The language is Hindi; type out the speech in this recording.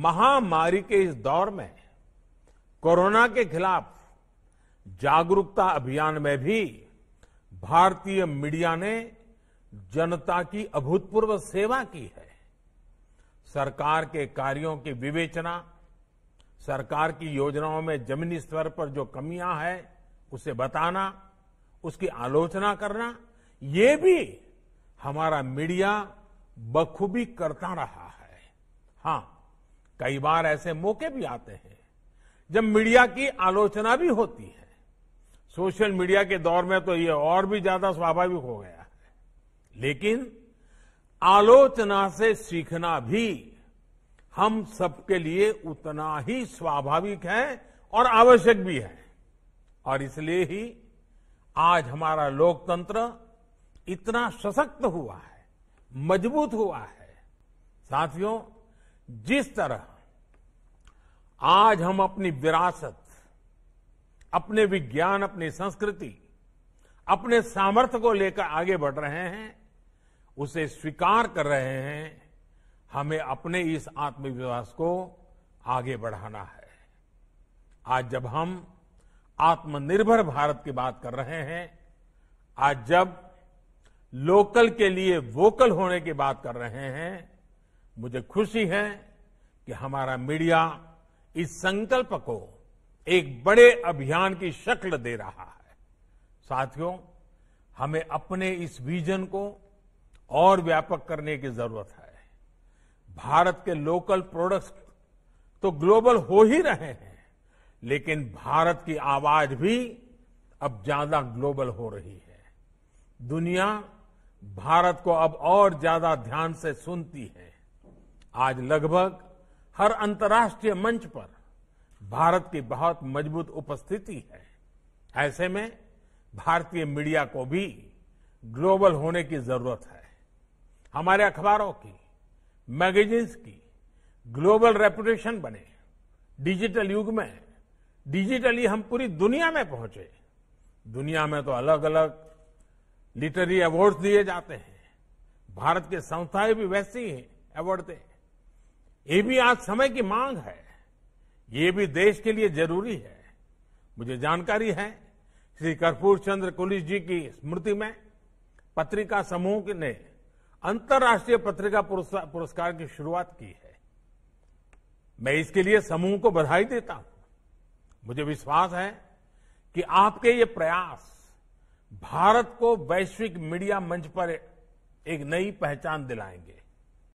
महामारी के इस दौर में कोरोना के खिलाफ जागरूकता अभियान में भी भारतीय मीडिया ने जनता की अभूतपूर्व सेवा की है सरकार के कार्यों की विवेचना सरकार की योजनाओं में जमीनी स्तर पर जो कमियां हैं उसे बताना उसकी आलोचना करना ये भी हमारा मीडिया बखूबी करता रहा है हां कई बार ऐसे मौके भी आते हैं जब मीडिया की आलोचना भी होती है सोशल मीडिया के दौर में तो ये और भी ज्यादा स्वाभाविक हो गया है लेकिन आलोचना से सीखना भी हम सबके लिए उतना ही स्वाभाविक है और आवश्यक भी है और इसलिए ही आज हमारा लोकतंत्र इतना सशक्त हुआ है मजबूत हुआ है साथियों जिस तरह आज हम अपनी विरासत अपने विज्ञान अपनी संस्कृति अपने सामर्थ्य को लेकर आगे बढ़ रहे हैं उसे स्वीकार कर रहे हैं हमें अपने इस आत्मविश्वास को आगे बढ़ाना है आज जब हम आत्मनिर्भर भारत की बात कर रहे हैं आज जब लोकल के लिए वोकल होने की बात कर रहे हैं मुझे खुशी है कि हमारा मीडिया इस संकल्प को एक बड़े अभियान की शक्ल दे रहा है साथियों हमें अपने इस विजन को और व्यापक करने की जरूरत है भारत के लोकल प्रोडक्ट तो ग्लोबल हो ही रहे हैं लेकिन भारत की आवाज भी अब ज्यादा ग्लोबल हो रही है दुनिया भारत को अब और ज्यादा ध्यान से सुनती है आज लगभग हर अंतर्राष्ट्रीय मंच पर भारत की बहुत मजबूत उपस्थिति है ऐसे में भारतीय मीडिया को भी ग्लोबल होने की जरूरत है हमारे अखबारों की मैगजीन्स की ग्लोबल रेपुटेशन बने डिजिटल युग में डिजिटली हम पूरी दुनिया में पहुंचे दुनिया में तो अलग अलग लिटरी अवार्ड्स दिए जाते हैं भारत के संस्थाएं भी वैसी ही अवार्ड दें ये भी आज समय की मांग है ये भी देश के लिए जरूरी है मुझे जानकारी है श्री कर्पूर चंद्र कुलिस जी की स्मृति में पत्रिका समूह ने अंतर्राष्ट्रीय पत्रिका पुरस्कार की शुरुआत की है मैं इसके लिए समूह को बधाई देता हूं मुझे विश्वास है कि आपके ये प्रयास भारत को वैश्विक मीडिया मंच पर एक नई पहचान दिलाएंगे